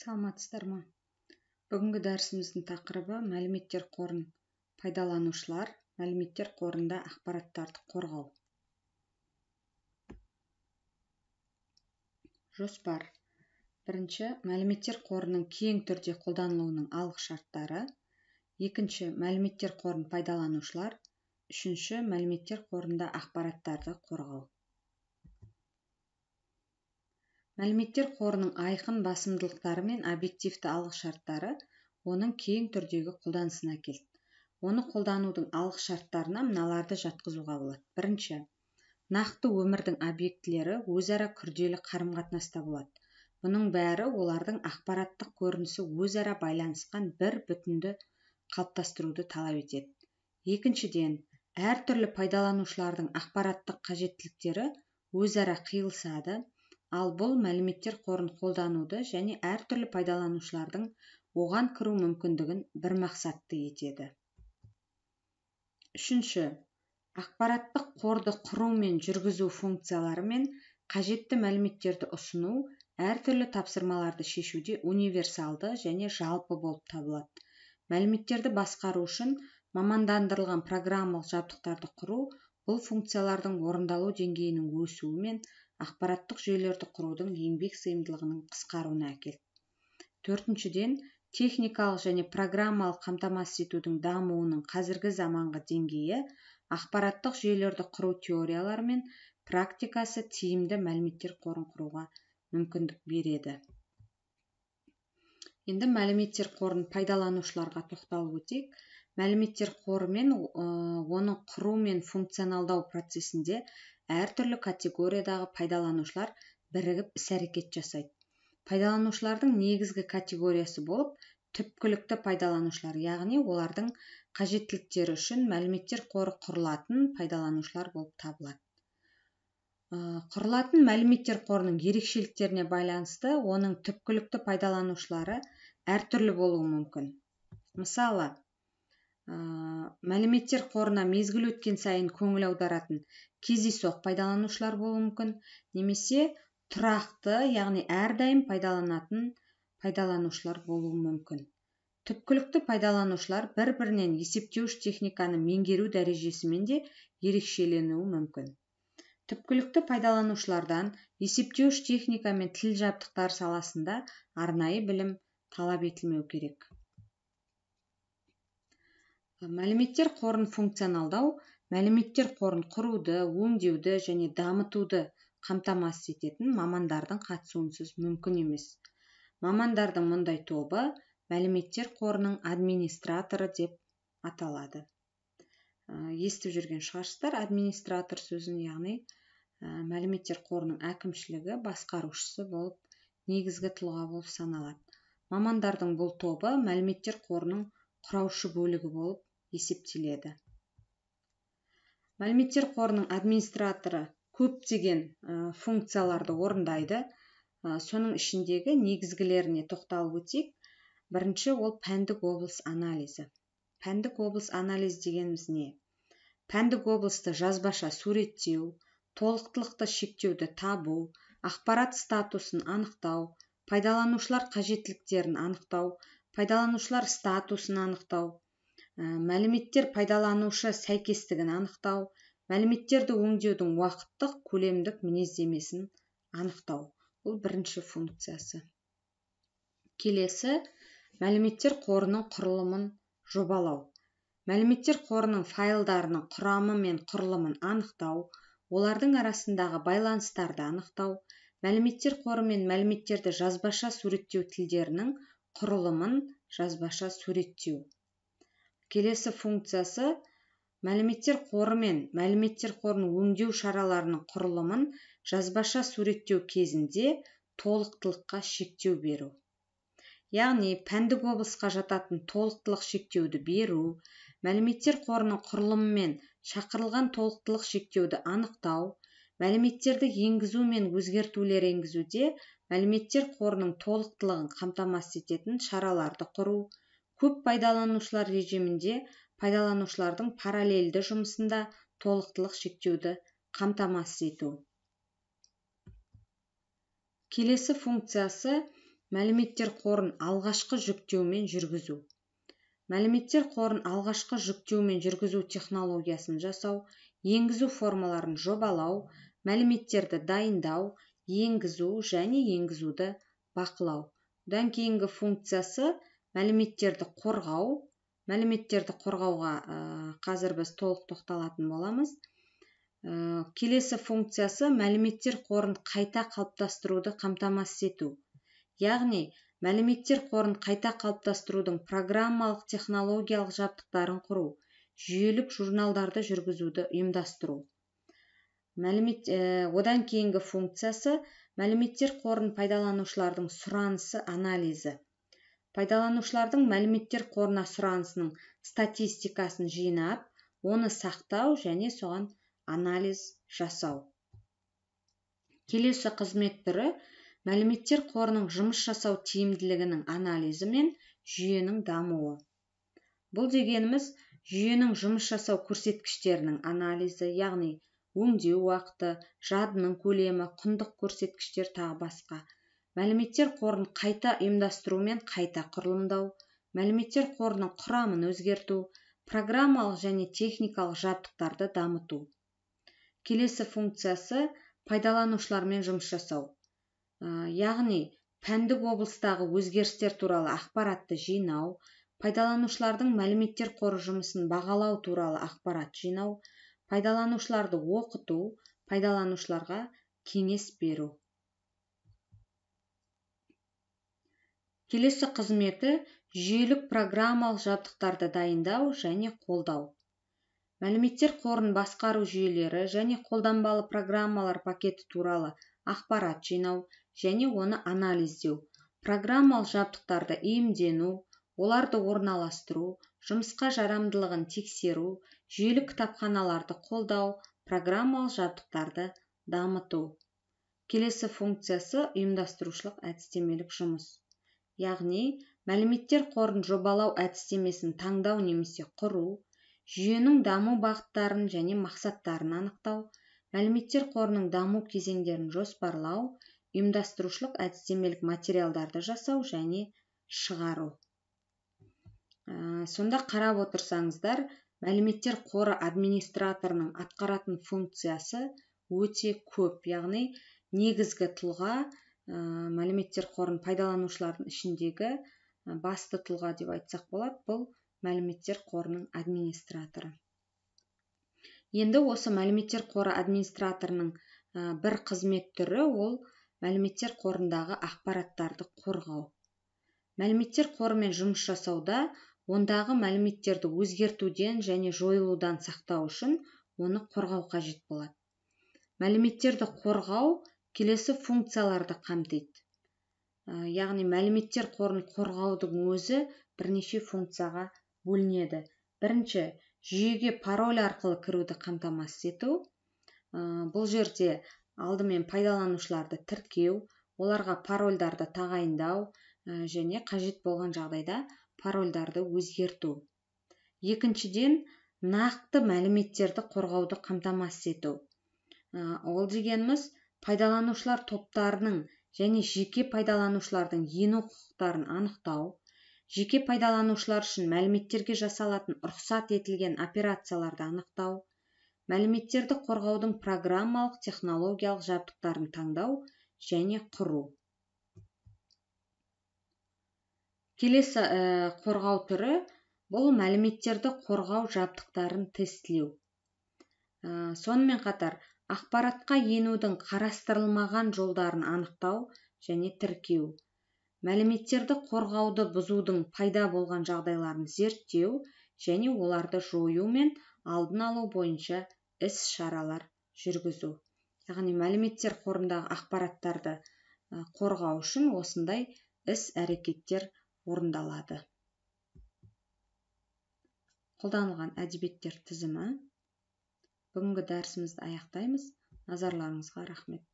саламатсыздар ма бүгінгі дәрісіміздің тақырыбы мәліметтер қорын пайдаланушылар мәліметтер қорында ақпараттарды қорғау жоспар бірінші мәліметтер қорының кең түрде қолданылуының алғы шарттары. екінші мәліметтер қорын пайдаланушылар үшінші мәліметтер қорында ақпараттарды қорғау мәліметтер қорының айқын басымдылықтары мен объективті алғышарттары оның кең түрдегі қолданысына келді оны қолданудың алғышарттарына мыналарды жатқызуға болады бірінші нақты өмірдің объектілері өзара күрделі қарым қатынаста болады бұның бәрі олардың ақпараттық көрінісі өзара байланысқан бір бүтінді қалыптастыруды талап етеді екіншіден әртүрлі пайдаланушылардың ақпараттық қажеттіліктері өзара қиылысады ал бұл мәліметтер қорын қолдануды және әртүрлі пайдаланушылардың оған кіру мүмкіндігін бір мақсатты етеді үшінші ақпараттық қорды құру мен жүргізу функциялары мен қажетті мәліметтерді ұсыну әртүрлі тапсырмаларды шешуде универсалды және жалпы болып табылады мәліметтерді басқару үшін мамандандырылған программалық жабдықтарды құру бұл функциялардың орындалу деңгейінің мен ақпараттық жүйелерді құрудың еңбек сыйымдылығының қысқаруына әкелді төртіншіден техникалық және программалық қамтамасыз етудің дамуының қазіргі заманғы деңгейі ақпараттық жүйелерді құру теориялары мен практикасы тиімді мәліметтер қорын құруға мүмкіндік береді енді мәліметтер қорын пайдаланушыларға тоқталып өтейік мәліметтер қоры мен оны құру мен функционалдау процесінде әртүрлі категориядағы пайдаланушылар бірігіп іс әрекет жасайды пайдаланушылардың негізгі категориясы болып түпкілікті пайдаланушылар яғни олардың қажеттіліктері үшін мәліметтер қоры құрылатын пайдаланушылар болып табылады ә, құрылатын мәліметтер қорының ерекшеліктеріне байланысты оның түпкілікті пайдаланушылары әртүрлі болуы мүмкін мысалы Э, мәліметтер қорына мезгіл өткен сайын көңіл аударатын кездейсоқ пайдаланушылар болуы мүмкін немесе тұрақты яғни әрдайым пайдаланатын пайдаланушылар болуы мүмкін түпкілікті пайдаланушылар бір бірінен есептеуіш техниканы меңгеру дәрежесімен де ерекшеленуі мүмкін түпкілікті пайдаланушылардан есептеуіш техника мен тіл жабдықтар саласында арнайы білім талап етілмеу керек мәліметтер қорын функционалдау мәліметтер қорын құруды өңдеуді және дамытуды қамтамасыз ететін мамандардың қатысуынсыз мүмкін емес мамандардың мұндай тобы мәліметтер қорының администраторы деп аталады ә, естіп жүрген шығарсыздар администратор сөзін яғни ә, мәліметтер қорының әкімшілігі басқарушысы болып негізгі тұлға болып саналады мамандардың бұл тобы мәліметтер қорының құраушы бөлігі болып есептеледі мәліметтер қорының администраторы көптеген э, функцияларды орындайды э, соның ішіндегі негізгілеріне тоқталып өтейік. бірінші ол пәндік облыс анализі пәндік облыс анализ дегеніміз не пәндік облысты жазбаша суреттеу толықтылықты шектеуді табу ақпарат статусын анықтау пайдаланушылар қажеттіліктерін анықтау пайдаланушылар статусын анықтау Ә, мәліметтер пайдаланушы сәйкестігін анықтау мәліметтерді өңдеудің уақыттық көлемдік мінездемесін анықтау бұл бірінші функциясы келесі мәліметтер қорының құрылымын жобалау мәліметтер қорының файлдарының құрамы мен құрылымын анықтау олардың арасындағы байланыстарды анықтау мәліметтер қоры мен мәліметтерді жазбаша суреттеу тілдерінің құрылымын жазбаша суреттеу келесі функциясы мәліметтер қоры мен мәліметтер қорын өңдеу шараларының құрылымын жазбаша суреттеу кезінде толықтылыққа шектеу беру яғни пәндік облысқа жататын толықтылық шектеуді беру мәліметтер қорының құрылымымен шақырылған толықтылық шектеуді анықтау мәліметтерді енгізу мен өзгертулер енгізуде мәліметтер қорының толықтылығын қамтамасыз ететін шараларды құру көп пайдаланушылар режимінде пайдаланушылардың параллельді жұмысында толықтылық шектеуді қамтамасыз ету келесі функциясы мәліметтер қорын алғашқы жүктеумен жүргізу мәліметтер қорын алғашқы жүктеумен жүргізу технологиясын жасау енгізу формаларын жобалау мәліметтерді дайындау енгізу және енгізуді бақылау бұдан кейінгі функциясы мәліметтерді қорғау мәліметтерді қорғауға ә, қазір біз толық тоқталатын боламыз ә, келесі функциясы мәліметтер қорын қайта қалыптастыруды қамтамасыз ету яғни мәліметтер қорын қайта қалыптастырудың программалық технологиялық жабдықтарын құру жүйелік журналдарды жүргізуді ұйымдастыру мәлімет ә, одан кейінгі функциясы мәліметтер қорын пайдаланушылардың сұранысы анализі пайдаланушылардың мәліметтер қорына сұранысының статистикасын жинап оны сақтау және соған анализ жасау келесі қызмет түрі мәліметтер қорының жұмыс жасау тиімділігінің анализі мен жүйенің дамуы бұл дегеніміз жүйенің жұмыс жасау көрсеткіштерінің анализі яғни өңдеу уақыты жадының көлемі құндық көрсеткіштер тағы басқа мәліметтер қорын қайта ұйымдастыру мен қайта құрылымдау мәліметтер қорының құрамын өзгерту программалық және техникалық жабдықтарды дамыту келесі функциясы пайдаланушылармен жұмыс жасау ә, яғни пәндік облыстағы өзгерістер туралы ақпаратты жинау пайдаланушылардың мәліметтер қоры жұмысын бағалау туралы ақпарат жинау пайдаланушыларды оқыту пайдаланушыларға кеңес беру келесі қызметі жүйелік программалық жабдықтарды дайындау және қолдау мәліметтер қорын басқару жүйелері және қолданбалы программалар пакеті туралы ақпарат жинау және оны анализдеу программалық жабдықтарды иемдену оларды орналастыру жұмысқа жарамдылығын тексеру жүйелік кітапханаларды қолдау программалық жабдықтарды дамыту келесі функциясы ұйымдастырушылық әдістемелік жұмыс яғни мәліметтер қорын жобалау әдістемесін таңдау немесе құру жүйенің даму бағыттарын және мақсаттарын анықтау мәліметтер қорының даму кезеңдерін жоспарлау ұйымдастырушылық әдістемелік материалдарды жасау және шығару ә, сонда қарап отырсаңыздар мәліметтер қоры администраторының атқаратын функциясы өте көп яғни негізгі тұлға Э, мәліметтер қорын пайдаланушылардың ішіндегі э, басты тұлға деп айтсақ болады бұл мәліметтер қорының администраторы енді осы мәліметтер қоры администраторының э, бір қызмет түрі ол мәліметтер қорындағы ақпараттарды қорғау мәліметтер қорымен жұмыс жасауда ондағы мәліметтерді өзгертуден және жойылудан сақтау үшін оны қорғау қажет болады мәліметтерді қорғау келесі функцияларды қамтиды ә, яғни мәліметтер қорын қорғаудың өзі бірнеше функцияға бөлінеді бірінші жүйеге пароль арқылы кіруді қамтамасыз ету ә, бұл жерде алдымен пайдаланушыларды тіркеу оларға парольдарды тағайындау ә, және қажет болған жағдайда парольдарды өзгерту екіншіден нақты мәліметтерді қорғауды қамтамасыз ету ол дегеніміз пайдаланушылар топтарының және жеке пайдаланушылардың ену құқықтарын анықтау жеке пайдаланушылар үшін мәліметтерге жасалатын рұқсат етілген операцияларды анықтау мәліметтерді қорғаудың программалық технологиялық жабдықтарын таңдау және құру келесі ә, қорғау түрі бұл мәліметтерді қорғау жабдықтарын тестілеу ә, сонымен қатар ақпаратқа енудің қарастырылмаған жолдарын анықтау және тіркеу мәліметтерді қорғауды бұзудың пайда болған жағдайларын зерттеу және оларды жою мен алдын алу бойынша іс шаралар жүргізу яғни мәліметтер қорындағы ақпараттарды қорғау үшін осындай іс әрекеттер орындалады қолданылған әдебиеттер тізімі бүгінгі дәрісімізді аяқтаймыз назарларыңызға рахмет